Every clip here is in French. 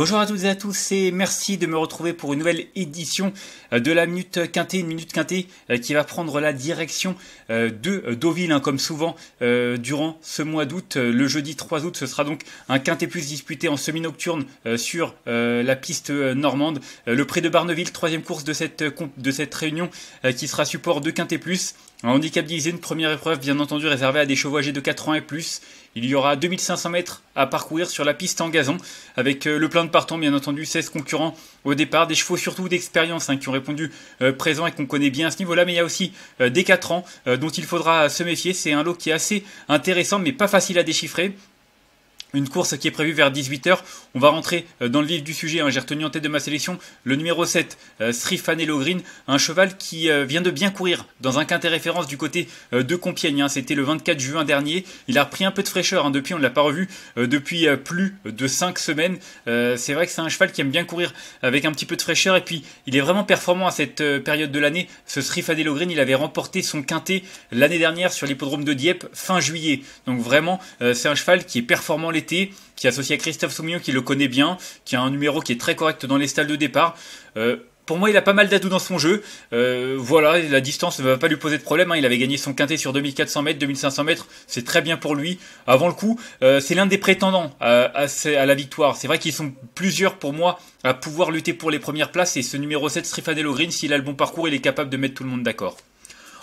Bonjour à toutes et à tous et merci de me retrouver pour une nouvelle édition euh, de la Minute Quintée, une Minute Quintée euh, qui va prendre la direction euh, de Deauville, hein, comme souvent durant ce mois d'août. Le jeudi 3 août, ce sera donc un Quintet plus disputé en semi-nocturne sur la piste normande. Le prix de Barneville, troisième course de cette, de cette réunion qui sera support de Quintet plus. Un handicap divisé, une première épreuve bien entendu réservée à des chevaux âgés de 4 ans et plus. Il y aura 2500 mètres à parcourir sur la piste en gazon, avec euh, le plein de partants bien entendu, 16 concurrents au départ, des chevaux surtout d'expérience hein, qui ont répondu euh, présents présent et qu'on connaît bien à ce niveau-là, mais il y a aussi euh, des 4 ans dont il faudra se méfier. C'est un lot qui est assez intéressant mais pas facile à déchiffrer. Une course qui est prévue vers 18h. On va rentrer euh, dans le vif du sujet. Hein. J'ai retenu en tête de ma sélection le numéro 7, euh, Srifanello Green, un cheval qui euh, vient de bien courir dans un quintet référence du côté de Compiègne. Hein. C'était le 24 juin dernier. Il a repris un peu de fraîcheur. Hein, depuis, on ne l'a pas revu depuis plus de 5 semaines. C'est vrai que c'est un cheval qui aime bien courir avec un petit peu de fraîcheur. Et puis, il est vraiment performant à cette période de l'année. Ce Srifanello Green, il avait remporté son quintet l'année dernière sur l'hippodrome de Dieppe fin juillet. Donc vraiment, c'est un cheval qui est performant qui est associé à Christophe Soumillon, qui le connaît bien, qui a un numéro qui est très correct dans les stalles de départ. Euh, pour moi, il a pas mal d'atouts dans son jeu. Euh, voilà, la distance ne va pas lui poser de problème. Hein. Il avait gagné son quintet sur 2400 mètres, 2500 mètres. C'est très bien pour lui. Avant le coup, euh, c'est l'un des prétendants à, la victoire. C'est vrai qu'ils sont plusieurs pour moi à pouvoir lutter pour les premières places. Et ce numéro 7, Strifadello Green, s'il a le bon parcours, il est capable de mettre tout le monde d'accord.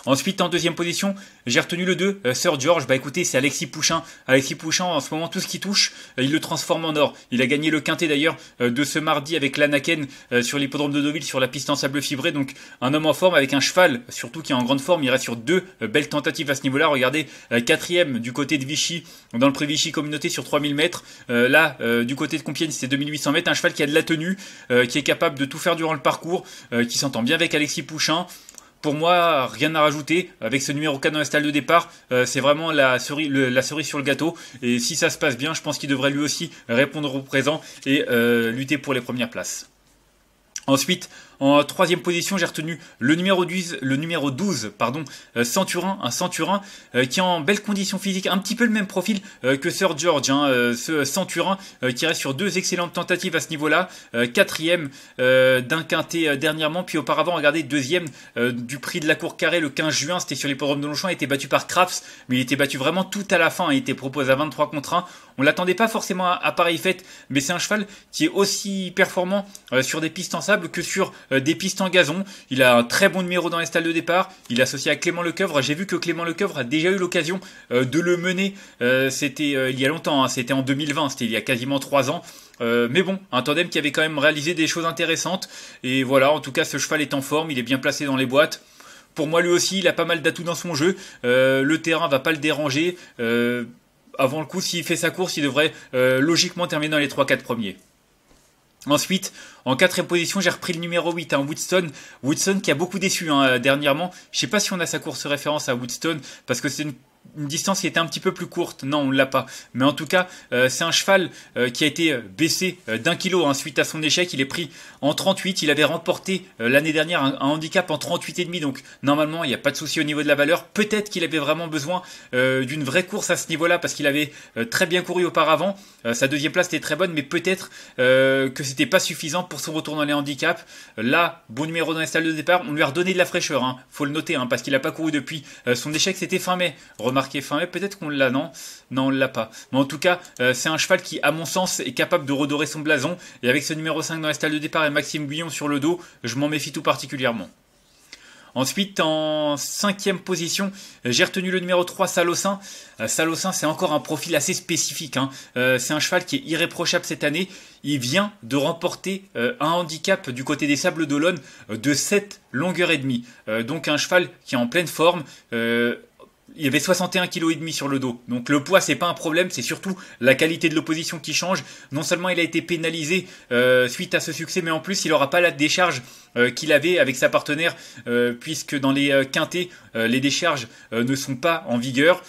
Ensuite, en deuxième position, j'ai retenu le 2, euh, Sir George. Bah écoutez, c'est Alexis Pouchin. Alexis Pouchin, en ce moment, tout ce qu'il touche, euh, il le transforme en or. Il a gagné le quintet d'ailleurs euh, de ce mardi avec l'Anaken euh, sur l'hippodrome de Deauville, sur la piste en sable fibré. Donc un homme en forme avec un cheval, surtout qui est en grande forme. Il reste sur deux belles tentatives à ce niveau-là. Regardez, quatrième du côté de Vichy, dans le pré-Vichy communauté sur 3000 mètres. là, du côté de Compiègne, c'est 2800 mètres. Un cheval qui a de la tenue, qui est capable de tout faire durant le parcours, qui s'entend bien avec Alexis Pouchin pour moi, rien à rajouter. Avec ce numéro 4 dans la salle de départ, euh, c'est vraiment la cerise, sur le gâteau. Et si ça se passe bien, je pense qu'il devrait lui aussi répondre au présent et euh, lutter pour les premières places. Ensuite, en troisième position, j'ai retenu le numéro 12, le numéro 12 pardon, euh, Centurin, un Centurin euh, qui est en belle condition physique, un petit peu le même profil euh, que Sir George, hein, ce Centurin qui reste sur deux excellentes tentatives à ce niveau-là, quatrième d'un quintet dernièrement, puis auparavant, regardez, deuxième du prix de la cour carrée le 15 juin, c'était sur les l'hippodrome de Longchamp, il était battu par Kraps, mais il était battu vraiment tout à la fin, il était proposé à 23 contre 1, on l'attendait pas forcément à, pareille fête, mais c'est un cheval qui est aussi performant sur des pistes en sable que sur euh, des pistes en gazon. Il a un très bon numéro dans les stalles de départ. Il est associé à Clément Lecoeuvre. J'ai vu que Clément Lecoeuvre a déjà eu l'occasion euh, de le mener. Euh, c'était il y a longtemps, hein. c'était en 2020, c'était il y a quasiment 3 ans. mais bon, un tandem qui avait quand même réalisé des choses intéressantes. Et voilà, en tout cas, ce cheval est en forme, il est bien placé dans les boîtes. Pour moi, lui aussi, il a pas mal d'atouts dans son jeu. le terrain va pas le déranger. avant le coup, s'il fait sa course, il devrait logiquement terminer dans les 3-4 premiers. Ensuite, en quatrième position, j'ai repris le numéro 8, un hein, Woodstone. Woodstone qui a beaucoup déçu hein, dernièrement. Je sais pas si on a sa course référence à Woodstone, parce que c'est une une distance qui était un petit peu plus courte. Non, on l'a pas. Mais en tout cas, euh, c'est un cheval euh, qui a été euh, baissé d'un kilo hein, suite à son échec. Il est pris en 38. Il avait remporté l'année dernière un, handicap en 38,5. Donc normalement, il n'y a pas de souci au niveau de la valeur. Peut-être qu'il avait vraiment besoin d'une vraie course à ce niveau-là parce qu'il avait très bien couru auparavant. sa deuxième place était très bonne, mais peut-être que c'était pas suffisant pour son retour dans les handicaps. Là, bon numéro dans les salles de départ. On lui a redonné de la fraîcheur. il hein. Faut le noter hein, parce qu'il n'a pas couru depuis son échec. C'était fin mai remarqué fin mai. Peut-être qu'on l'a, non Non, on l'a pas. Mais en tout cas, euh, c'est un cheval qui, à mon sens, est capable de redorer son blason. Et avec ce numéro 5 dans la salle de départ et Maxime Guyon sur le dos, je m'en méfie tout particulièrement. Ensuite, en cinquième position, j'ai retenu le numéro 3, Salossin. Euh, Salossin, c'est encore un profil assez spécifique. Hein. Euh, c'est un cheval qui est irréprochable cette année. Il vient de remporter un handicap du côté des Sables d'Olonne de 7,5 longueurs et demie. donc un cheval qui est en pleine forme il y avait 61 kg et demi sur le dos. Donc le poids c'est pas un problème, c'est surtout la qualité de l'opposition qui change. Non seulement il a été pénalisé euh, suite à ce succès, mais en plus il n'aura pas la décharge euh, qu'il avait avec sa partenaire, euh, puisque dans les quintés les décharges ne sont pas en vigueur.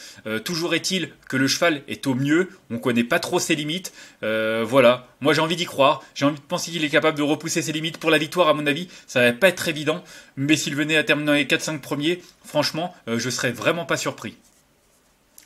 toujours est-il que le cheval est au mieux, on connaît pas trop ses limites. voilà, moi j'ai envie d'y croire, j'ai envie de penser qu'il est capable de repousser ses limites pour la victoire à mon avis, ça va pas être évident, mais s'il venait à terminer les 4-5 premiers, franchement je serais vraiment pas sûr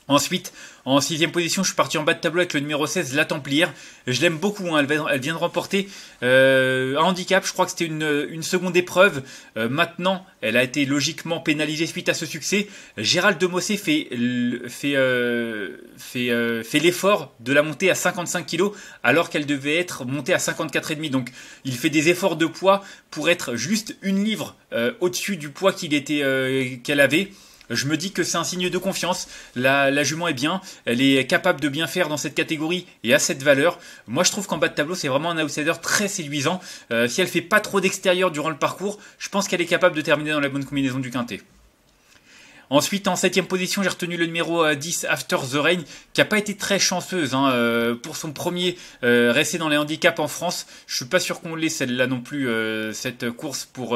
Ensuite, en sixième position, je suis parti en bas de tableau avec le numéro 16, la Templière. Je l'aime beaucoup, hein. elle, vient de remporter euh, un handicap, je crois que c'était une, seconde épreuve. Euh, maintenant, elle a été logiquement pénalisée suite à ce succès. Gérald de Mossé euh, fait, l'effort de la monter à 55 kg alors qu'elle devait être montée à 54,5. Donc il fait des efforts de poids pour être juste une livre au-dessus du poids qu'elle avait. Je me dis que c'est un signe de confiance. La, jument est bien, elle est capable de bien faire dans cette catégorie et à cette valeur. Moi, je trouve qu'en bas de tableau, c'est vraiment un outsider très séduisant. Euh, si elle fait pas trop d'extérieur durant le parcours, je pense qu'elle est capable de terminer dans la bonne combinaison du quintet. Ensuite, en septième position, j'ai retenu le numéro 10, euh, After the Rain, qui n'a pas été très chanceuse hein, euh, pour son premier rester dans les handicaps en France. Je ne suis pas sûr qu'on l'ait celle-là non plus, cette course pour...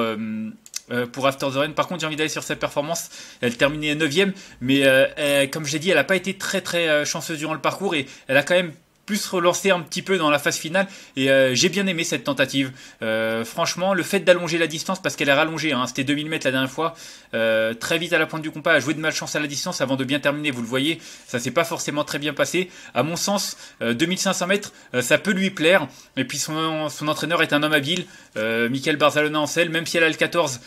Euh, pour After the Rain. Par contre, j'ai envie d'aller sur sa performance. Elle terminait 9ème, mais euh, comme je l'ai dit, elle n'a pas été très très euh, chanceuse durant le parcours et elle a quand même plus relancer un petit peu dans la phase finale. Et euh, j'ai bien aimé cette tentative. Euh, franchement, le fait d'allonger la distance, parce qu'elle a rallongée, hein, c'était 2000 mètres la dernière fois, euh, très vite à la pointe du compas, à jouer de malchance à la distance avant de bien terminer, vous le voyez, ça s'est pas forcément très bien passé. À mon sens, 2500 mètres, ça peut lui plaire. Et puis son, entraîneur est un homme habile, Michael Barzalona en même si elle a le 14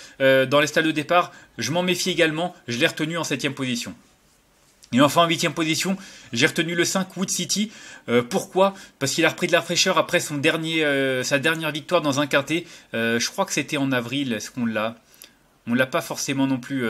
dans les stades de départ, je m'en méfie également, je l'ai retenu en 7 position. Et enfin, en huitième position, j'ai retenu le 5, Wood City. Euh, pourquoi Parce qu'il a repris de la fraîcheur après son dernier, euh, sa dernière victoire dans un quintet. Euh, je crois que c'était en avril, est-ce qu'on l'a on l'a pas forcément non plus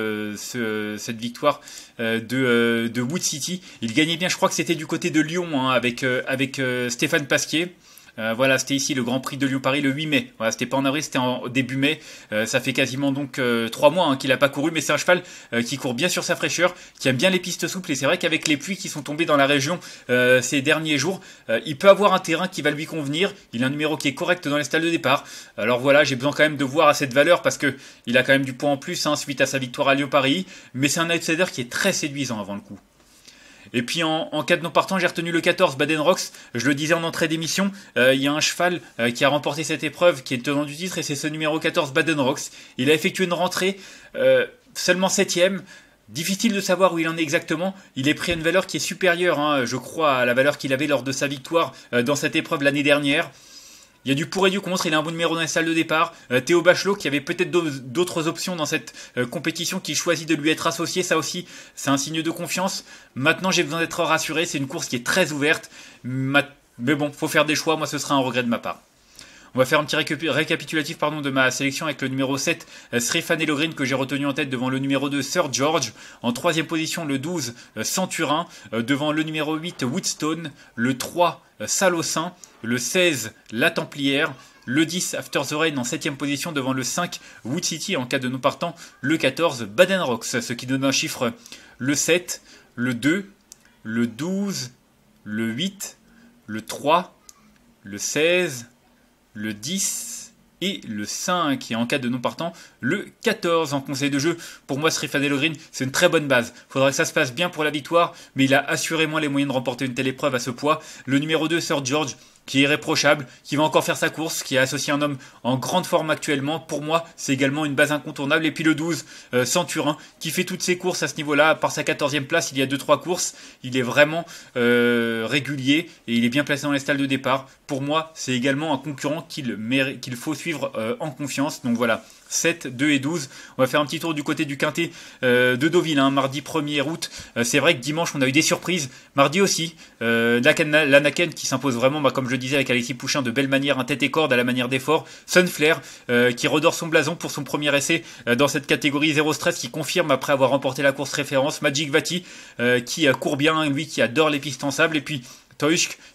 cette victoire de, de, Wood City. Il gagnait bien, je crois que c'était du côté de Lyon hein, avec, avec Stéphane Pasquier. Euh, voilà, c'était ici le Grand Prix de Lyon-Paris le 8 mai. Voilà, c'était pas en avril, c'était en début mai. Euh, ça fait quasiment donc 3 euh, trois mois hein, qu'il a pas couru, mais c'est un cheval qui court bien sur sa fraîcheur, qui aime bien les pistes souples. Et c'est vrai qu'avec les pluies qui sont tombées dans la région ces derniers jours, il peut avoir un terrain qui va lui convenir. Il a un numéro qui est correct dans les stalles de départ. Alors voilà, j'ai besoin quand même de voir à cette valeur parce que il a quand même du poids en plus hein, suite à sa victoire à Lyon-Paris. Mais c'est un outsider qui est très séduisant avant le coup. Et puis en, cas de non partant, j'ai retenu le 14, Baden Rocks. Je le disais en entrée d'émission, euh, il y a un cheval euh, qui a remporté cette épreuve, qui est tenant du titre, et c'est ce numéro 14, Baden Rocks. Il a effectué une rentrée euh, seulement 7 Difficile de savoir où il en est exactement. Il est pris à une valeur qui est supérieure, hein, je crois, à la valeur qu'il avait lors de sa victoire dans cette épreuve l'année dernière. Il y a du pour et du contre, il a un bon numéro dans les salles de départ. Euh, Théo Bachelot, qui avait peut-être d'autres options dans cette euh, compétition, qui choisit de lui être associé, ça aussi, c'est un signe de confiance. Maintenant, j'ai besoin d'être rassuré, c'est une course qui est très ouverte. Mais bon, faut faire des choix, moi ce sera un regret de ma part. On va faire un petit récapitulatif pardon, de ma sélection avec le numéro 7, et Green, que j'ai retenu en tête devant le numéro 2, Sir George. En troisième position, le 12, euh, Centurin. Euh, devant le numéro 8, Woodstone. Le 3, euh, Salocin. Le 16, La Templière. Le 10, After the Rain en 7ème position devant le 5, Wood City en cas de non partant. Le 14, Baden Rocks, ce qui donne un chiffre le 7, le 2, le 12, le 8, le 3, le 16, le 10 et le 5. Et en cas de non partant, le 14 en conseil de jeu. Pour moi, Sri Green, c'est une très bonne base. Faudrait que ça se passe bien pour la victoire, mais il a assurément les moyens de remporter une telle épreuve à ce poids. Le numéro 2, Sir George, qui est irréprochable, qui va encore faire sa course, qui a associé un homme en grande forme actuellement. Pour moi, c'est également une base incontournable. Et puis le 12, euh, Centurin, qui fait toutes ses courses à ce niveau-là. Par sa 14e place, il y a 2-3 courses. Il est vraiment euh, régulier et il est bien placé dans les stalles de départ. Pour moi, c'est également un concurrent qu'il faut suivre euh, en confiance. Donc voilà, 7, 2 et 12. On va faire un petit tour du côté du quintet euh, de Deauville, hein, mardi 1er août. Euh, c'est vrai que dimanche, on a eu des surprises. Mardi aussi, euh, l'Anaken qui s'impose vraiment, bah, comme je disais avec Alexis Pouchin, de belle manière, un tête et corde à la manière d'effort. Sunflare euh, qui redore son blason pour son premier essai dans cette catégorie 0 stress qui confirme après avoir remporté la course référence. Magic Vati qui court bien, lui qui adore les pistes en sable. Et puis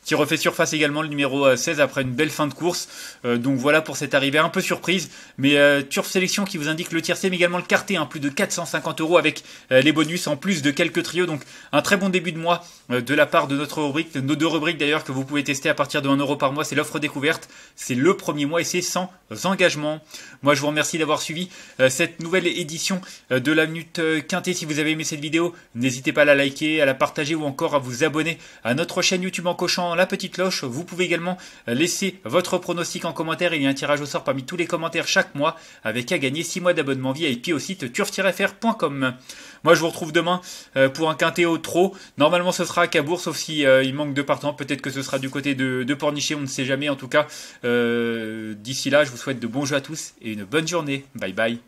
qui refait surface également le numéro 16 euh, après une belle fin de course. Euh, donc voilà pour cette arrivée un peu surprise. Mais euh, Turf Sélection qui vous indique le tiercé mais également le quarté, un hein, plus de 450 euros avec les bonus en plus de quelques trios. Donc un très bon début de mois de la part de notre rubrique, nos deux rubriques d'ailleurs que vous pouvez tester à partir de 1 euro par mois. C'est l'offre découverte, c'est le premier mois et c'est sans engagement. Moi je vous remercie d'avoir suivi cette nouvelle édition de la Minute Quintée. Si vous avez aimé cette vidéo, n'hésitez pas à la liker, à la partager ou encore à vous abonner à notre chaîne YouTube en cochant la petite cloche. Vous pouvez également laisser votre pronostic en commentaire. Il y a un tirage au sort parmi tous les commentaires chaque mois avec à gagner 6 mois d'abonnement VIP au site turf-fr.com. Moi, je vous retrouve demain euh, pour un quinté au trop. Normalement, ce sera à Cabourg, sauf si euh, il manque de partants. Peut-être que ce sera du côté de, de Pornichet, on ne sait jamais. En tout cas, euh, d'ici là, je vous souhaite de bons jeux à tous et une bonne journée. Bye bye.